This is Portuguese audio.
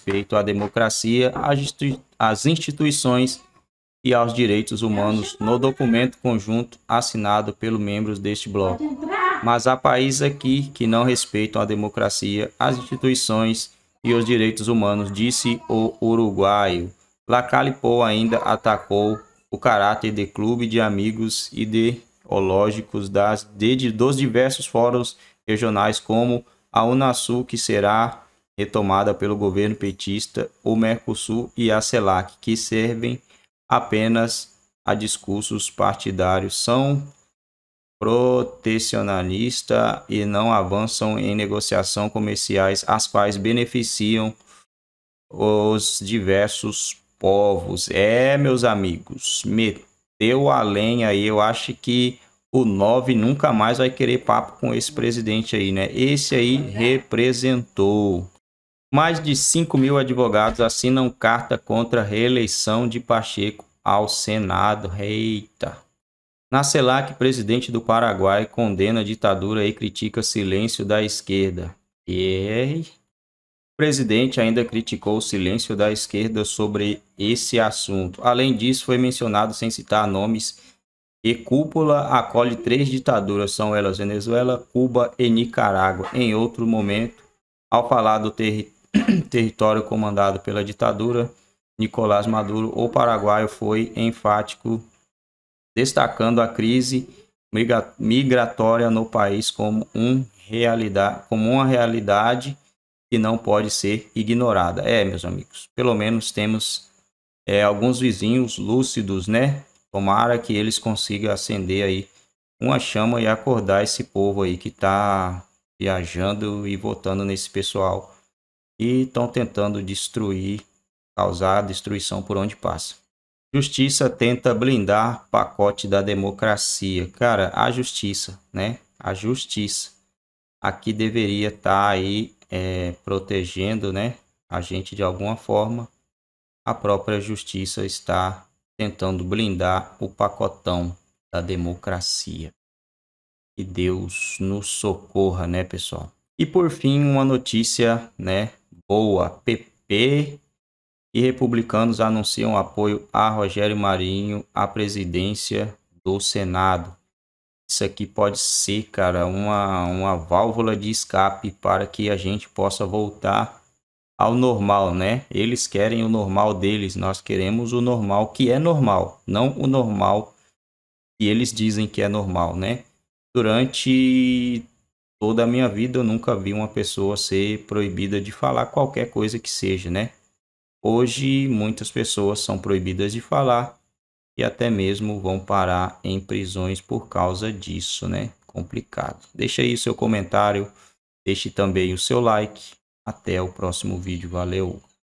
respeito à democracia, às instituições e aos direitos humanos no documento conjunto assinado pelos membros deste bloco. Mas há países aqui que não respeitam a democracia, as instituições e os direitos humanos, disse o uruguaio. Lacalipo ainda atacou o caráter de clube de amigos ideológicos das, de, dos diversos fóruns regionais, como a Unasul, que será retomada pelo governo petista, o Mercosul e a CELAC, que servem apenas a discursos partidários, são protecionalista e não avançam em negociações comerciais as quais beneficiam os diversos povos. É, meus amigos, meteu a lenha aí. Eu acho que o 9 nunca mais vai querer papo com esse presidente aí, né? Esse aí representou. Mais de 5 mil advogados assinam carta contra a reeleição de Pacheco ao Senado. Eita! Na CELAC, presidente do Paraguai condena a ditadura e critica silêncio da esquerda. E o presidente ainda criticou o silêncio da esquerda sobre esse assunto. Além disso, foi mencionado sem citar nomes e cúpula acolhe três ditaduras, são elas Venezuela, Cuba e Nicarágua. Em outro momento, ao falar do, ter território comandado pela ditadura Nicolás Maduro, o paraguaio foi enfático, destacando a crise migratória no país como, um realidade, como uma realidade que não pode ser ignorada. É, meus amigos, pelo menos temos é, alguns vizinhos lúcidos, né? Tomara que eles consigam acender aí uma chama e acordar esse povo aí que está viajando e votando nesse pessoal e estão tentando destruir, causar destruição por onde passa. Justiça tenta blindar pacote da democracia. Cara, a justiça, né? A justiça aqui deveria estar tá aí é, protegendo, né? A gente de alguma forma. A própria justiça está tentando blindar o pacotão da democracia. Que Deus nos socorra, né, pessoal? E por fim, uma notícia, né, Boa, PP e republicanos anunciam apoio a Rogério Marinho à presidência do Senado. Isso aqui pode ser, cara, uma, uma válvula de escape para que a gente possa voltar ao normal, né? Eles querem o normal deles, nós queremos o normal que é normal, não o normal que eles dizem que é normal, né? Durante toda a minha vida eu nunca vi uma pessoa ser proibida de falar qualquer coisa que seja, né? Hoje muitas pessoas são proibidas de falar e até mesmo vão parar em prisões por causa disso, né? Complicado. Deixa aí o seu comentário, deixe também o seu like. Até o próximo vídeo, valeu!